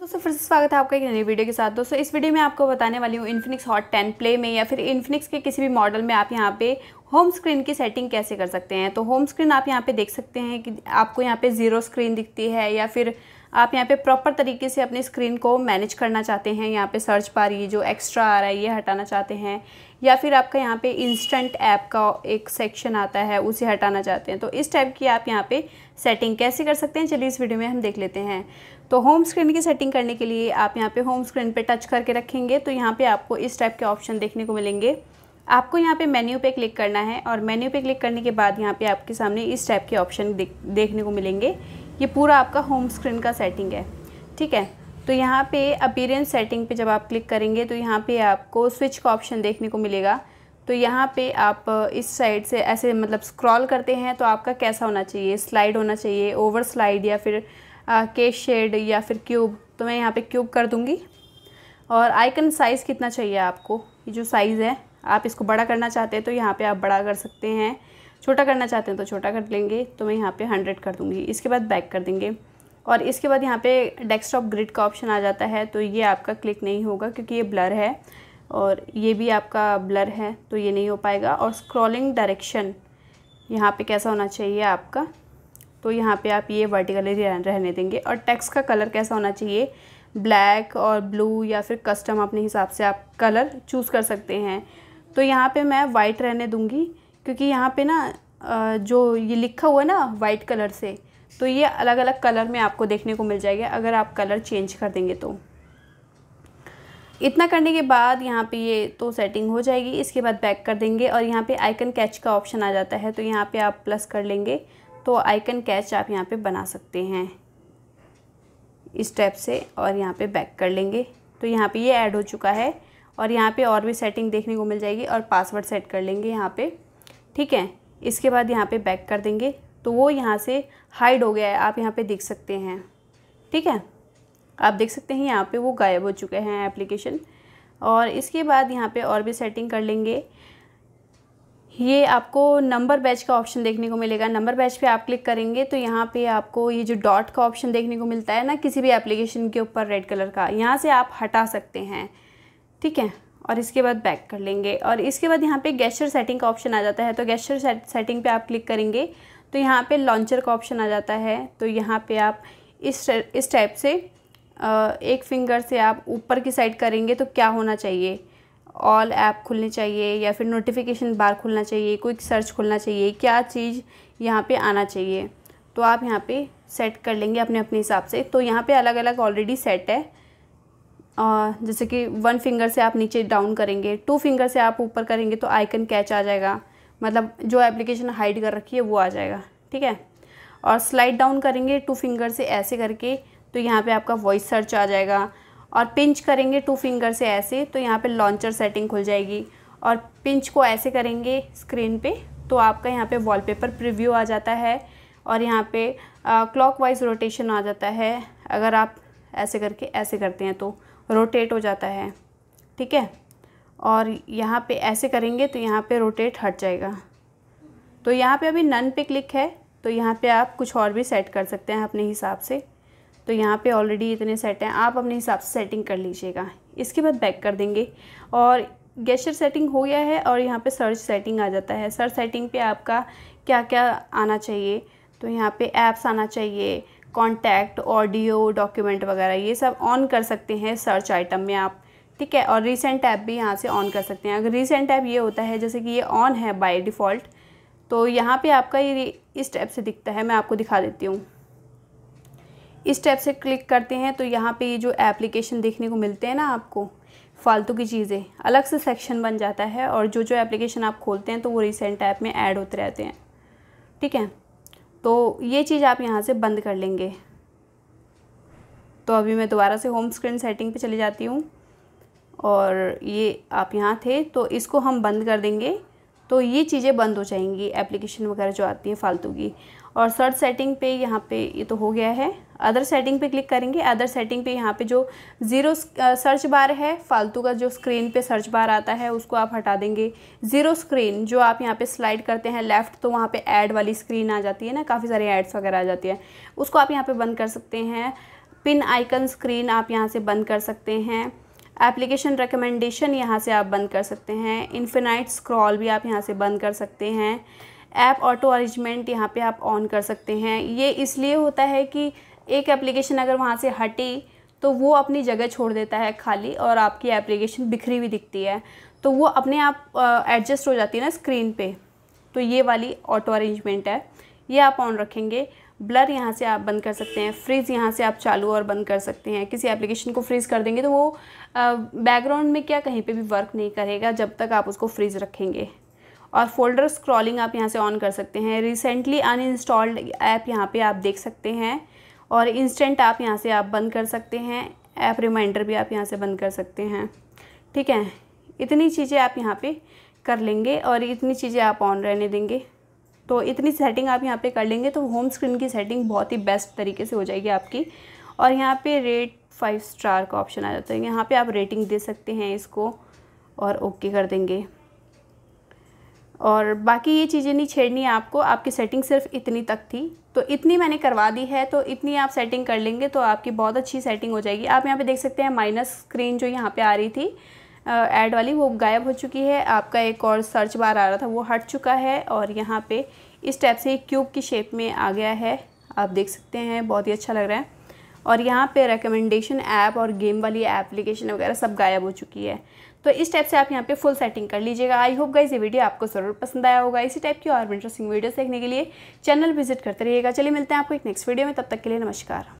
दोस्तों फिर से स्वागत है आपका एक नई वीडियो के साथ दोस्तों इस वीडियो में आपको बताने वाली हूँ इन्फिनिक्स हॉट 10 प्ले में या फिर इन्फिनिक्स के किसी भी मॉडल में आप यहाँ पे होम स्क्रीन की सेटिंग कैसे कर सकते हैं तो होम स्क्रीन आप यहाँ पे देख सकते हैं कि आपको यहाँ पे जीरो स्क्रीन दिखती है या फिर आप यहाँ पे प्रॉपर तरीके से अपनी स्क्रीन को मैनेज करना चाहते हैं यहाँ पे सर्च पार ये जो एक्स्ट्रा आ रहा है ये हटाना चाहते हैं या फिर आपका यहाँ पे इंस्टेंट ऐप का एक सेक्शन आता है उसे हटाना चाहते हैं तो इस टाइप की आप यहाँ पे सेटिंग कैसे कर सकते हैं चलिए इस वीडियो में हम देख लेते हैं तो होम स्क्रीन की सेटिंग करने के लिए आप यहाँ पे होम स्क्रीन पे टच करके रखेंगे तो यहाँ पे आपको इस टाइप के ऑप्शन देखने को मिलेंगे आपको यहाँ पे मेन्यू पे क्लिक करना है और मेन्यू पे क्लिक करने के बाद यहाँ पे आपके सामने इस टाइप के ऑप्शन देखने को मिलेंगे ये पूरा आपका होम स्क्रीन का सेटिंग है ठीक है तो यहाँ पे अपीरेंस सेटिंग पे जब आप क्लिक करेंगे तो यहाँ पे आपको स्विच का ऑप्शन देखने को मिलेगा तो यहाँ पे आप इस साइड से ऐसे मतलब स्क्रॉल करते हैं तो आपका कैसा होना चाहिए स्लाइड होना चाहिए ओवर स्लाइड या फिर केस शेड या फिर क्यूब तो मैं यहाँ पे क्यूब कर दूँगी और आइकन साइज़ कितना चाहिए आपको ये जो साइज़ है आप इसको बड़ा करना चाहते हैं तो यहाँ पर आप बड़ा कर सकते हैं छोटा करना चाहते हैं तो छोटा कर लेंगे तो मैं यहाँ पे हंड्रेड कर दूँगी इसके बाद बैक कर देंगे और इसके बाद यहाँ पे डेस्कटॉप ग्रिड का ऑप्शन आ जाता है तो ये आपका क्लिक नहीं होगा क्योंकि ये ब्लर है और ये भी आपका ब्लर है तो ये नहीं हो पाएगा और स्क्रॉलिंग डायरेक्शन यहाँ पर कैसा होना चाहिए आपका तो यहाँ पर आप ये वर्टिकली रहने देंगे और टैक्स का कलर कैसा होना चाहिए ब्लैक और ब्लू या फिर कस्टम अपने हिसाब से आप कलर चूज़ कर सकते हैं तो यहाँ पे मैं वाइट रहने दूँगी क्योंकि यहाँ पे ना जो ये लिखा हुआ है ना वाइट कलर से तो ये अलग अलग कलर में आपको देखने को मिल जाएगा अगर आप कलर चेंज कर देंगे तो इतना करने के बाद यहाँ पे ये तो सेटिंग हो जाएगी इसके बाद बैक कर देंगे और यहाँ पे आइकन कैच का ऑप्शन आ जाता है तो यहाँ पे आप प्लस कर लेंगे तो आइकन कैच आप यहाँ पे बना सकते हैं इस टाइप से और यहाँ पे बैक कर लेंगे तो यहाँ पे ये ऐड हो चुका है और यहाँ पे और भी सेटिंग देखने को मिल जाएगी और पासवर्ड सेट कर लेंगे यहाँ पर ठीक है इसके बाद यहाँ पे बैक कर देंगे तो वो यहाँ से हाइड हो गया है आप यहाँ पे देख सकते हैं ठीक है आप देख सकते हैं यहाँ पे वो गायब हो चुके हैं एप्लीकेशन और इसके बाद यहाँ पे और भी सेटिंग कर लेंगे ये आपको नंबर बैच का ऑप्शन देखने को मिलेगा नंबर बैच पे आप क्लिक करेंगे तो यहाँ पे आपको ये जो डॉट का ऑप्शन देखने को मिलता है ना किसी भी एप्लीकेशन के ऊपर रेड कलर का यहाँ से आप हटा सकते हैं ठीक है और इसके बाद बैक कर लेंगे और इसके बाद यहाँ पे गैशर सेटिंग का ऑप्शन आ जाता है तो गैशर सेटिंग पे आप क्लिक करेंगे तो यहाँ पे लॉन्चर का ऑप्शन आ जाता है तो यहाँ पे आप इस इस टाइप से एक फिंगर से आप ऊपर की साइड करेंगे तो क्या होना चाहिए ऑल ऐप खुलने चाहिए या फिर नोटिफिकेशन बार खुलना चाहिए क्विक सर्च खुलना चाहिए क्या चीज़ यहाँ पर आना चाहिए तो आप यहाँ पर सेट कर लेंगे अपने अपने हिसाब से तो यहाँ पर अलग अलग ऑलरेडी सेट है जैसे कि वन फिंगर से आप नीचे डाउन करेंगे टू फिंगर से आप ऊपर करेंगे तो आइकन कैच आ जाएगा मतलब जो एप्लीकेशन हाइड कर रखी है वो आ जाएगा ठीक है और स्लाइड डाउन करेंगे टू फिंगर से ऐसे करके तो यहाँ पे आपका वॉइस सर्च आ जाएगा और पिंच करेंगे टू फिंगर से ऐसे तो यहाँ पे लॉन्चर सेटिंग खुल जाएगी और पिंच को ऐसे करेंगे स्क्रीन पे तो आपका यहाँ पे वॉलपेपर प्रीव्यू आ जाता है और यहाँ पे क्लॉकवाइज रोटेशन आ जाता है अगर आप ऐसे करके ऐसे करते हैं तो रोटेट हो जाता है ठीक है और यहाँ पे ऐसे करेंगे तो यहाँ पे रोटेट हट जाएगा तो यहाँ पे अभी नन पे क्लिक है तो यहाँ पे आप कुछ और भी सेट कर सकते हैं अपने हिसाब से तो यहाँ पे ऑलरेडी इतने सेट हैं आप अपने हिसाब से सेटिंग कर लीजिएगा इसके बाद बैक कर देंगे और गेस्टर सेटिंग हो गया है और यहाँ पे सर्च सेटिंग आ जाता है सर्च सेटिंग पे आपका क्या क्या आना चाहिए तो यहाँ पे ऐप्स आना चाहिए कॉन्टैक्ट ऑडियो डॉक्यूमेंट वगैरह ये सब ऑन कर सकते हैं सर्च आइटम में आप ठीक है और रिसेंट ऐप भी यहाँ से ऑन कर सकते हैं अगर रिसेंट ऐप ये होता है जैसे कि ये ऑन है बाय डिफ़ॉल्ट तो यहाँ पे आपका ये इस टैप से दिखता है मैं आपको दिखा देती हूँ इस टैप से क्लिक करते हैं तो यहाँ पे ये जो एप्लीकेशन देखने को मिलते हैं ना आपको फालतू की चीज़ें अलग से सेक्शन बन जाता है और जो जो एप्लीकेशन आप खोलते हैं तो वो रिसेंट ऐप में ऐड होते रहते हैं ठीक है तो ये चीज़ आप यहाँ से बंद कर लेंगे तो अभी मैं दोबारा से होम स्क्रीन सेटिंग पे चली जाती हूँ और ये आप यहाँ थे तो इसको हम बंद कर देंगे तो ये चीज़ें बंद हो जाएंगी एप्लीकेशन वगैरह जो आती है फालतू की और सर्च सेटिंग पे यहाँ पे ये तो हो गया है अदर सेटिंग पे क्लिक करेंगे अदर सेटिंग पे यहाँ पे जो ज़ीरो सर्च बार है फालतू का जो स्क्रीन पे सर्च बार आता है उसको आप हटा देंगे ज़ीरो स्क्रीन जो आप यहाँ पे स्लाइड करते हैं लेफ़्ट तो वहाँ पे ऐड वाली स्क्रीन आ जाती है ना काफ़ी सारे एड्स वगैरह आ जाती है उसको आप यहाँ पर बंद कर सकते हैं पिन आइकन स्क्रीन आप यहाँ से बंद कर सकते हैं एप्लीकेशन रिकमेंडेशन यहाँ से आप बंद कर सकते हैं इन्फिनाइट स्क्रॉल भी आप यहाँ से बंद कर सकते हैं ऐप ऑटो अरेंजमेंट यहाँ पे आप ऑन कर सकते हैं ये इसलिए होता है कि एक एप्लीकेशन अगर वहाँ से हटी तो वो अपनी जगह छोड़ देता है खाली और आपकी एप्लीकेशन बिखरी हुई दिखती है तो वो अपने आप एडजस्ट हो जाती है ना स्क्रीन पे तो ये वाली ऑटो अरेंजमेंट है ये आप ऑन रखेंगे ब्लर यहाँ से आप बंद कर सकते हैं फ्रीज़ यहाँ से आप चालू और बंद कर सकते हैं किसी एप्लीकेशन को फ्रीज़ कर देंगे तो वो बैकग्राउंड में क्या कहीं पे भी वर्क नहीं करेगा जब तक आप उसको फ्रीज़ रखेंगे और फोल्डर स्क्रॉलिंग आप यहाँ से ऑन कर सकते हैं रिसेंटली इंस्टॉल्ड ऐप यहाँ पर आप देख सकते हैं और इंस्टेंट आप यहाँ से आप बंद कर सकते हैं ऐप रिमाइंडर भी आप यहाँ से बंद कर सकते हैं ठीक है इतनी चीज़ें आप यहाँ पर कर लेंगे और इतनी चीज़ें आप ऑन रहने देंगे तो इतनी सेटिंग आप यहाँ पे कर लेंगे तो होम स्क्रीन की सेटिंग बहुत ही बेस्ट तरीके से हो जाएगी आपकी और यहाँ पे रेट फाइव स्टार का ऑप्शन आ जाता है यहाँ पे आप रेटिंग दे सकते हैं इसको और ओके कर देंगे और बाकी ये चीज़ें नहीं छेड़नी है आपको आपकी सेटिंग सिर्फ इतनी तक थी तो इतनी मैंने करवा दी है तो इतनी आप सेटिंग कर लेंगे तो आपकी बहुत अच्छी सेटिंग हो जाएगी आप यहाँ पे देख सकते हैं माइनस स्क्रीन जो यहाँ पे आ रही थी ऐड वाली वो गायब हो चुकी है आपका एक और सर्च बार आ रहा था वो हट चुका है और यहाँ पे इस टाइप से क्यूब की शेप में आ गया है आप देख सकते हैं बहुत ही अच्छा लग रहा है और यहाँ पे रिकमेंडेशन ऐप और गेम वाली एप्लीकेशन वगैरह सब गायब हो चुकी है तो इस टाइप से आप यहाँ पे फुल सेटिंग कर लीजिएगा आई होप गाइज ये वीडियो आपको ज़रूर पसंद आया होगा इसी टाइप की और इंटरेस्टिंग वीडियोस देखने के लिए चैनल विजिट करते रहिएगा चलिए मिलते हैं आपको एक नेक्स्ट वीडियो में तब तक के लिए नमस्कार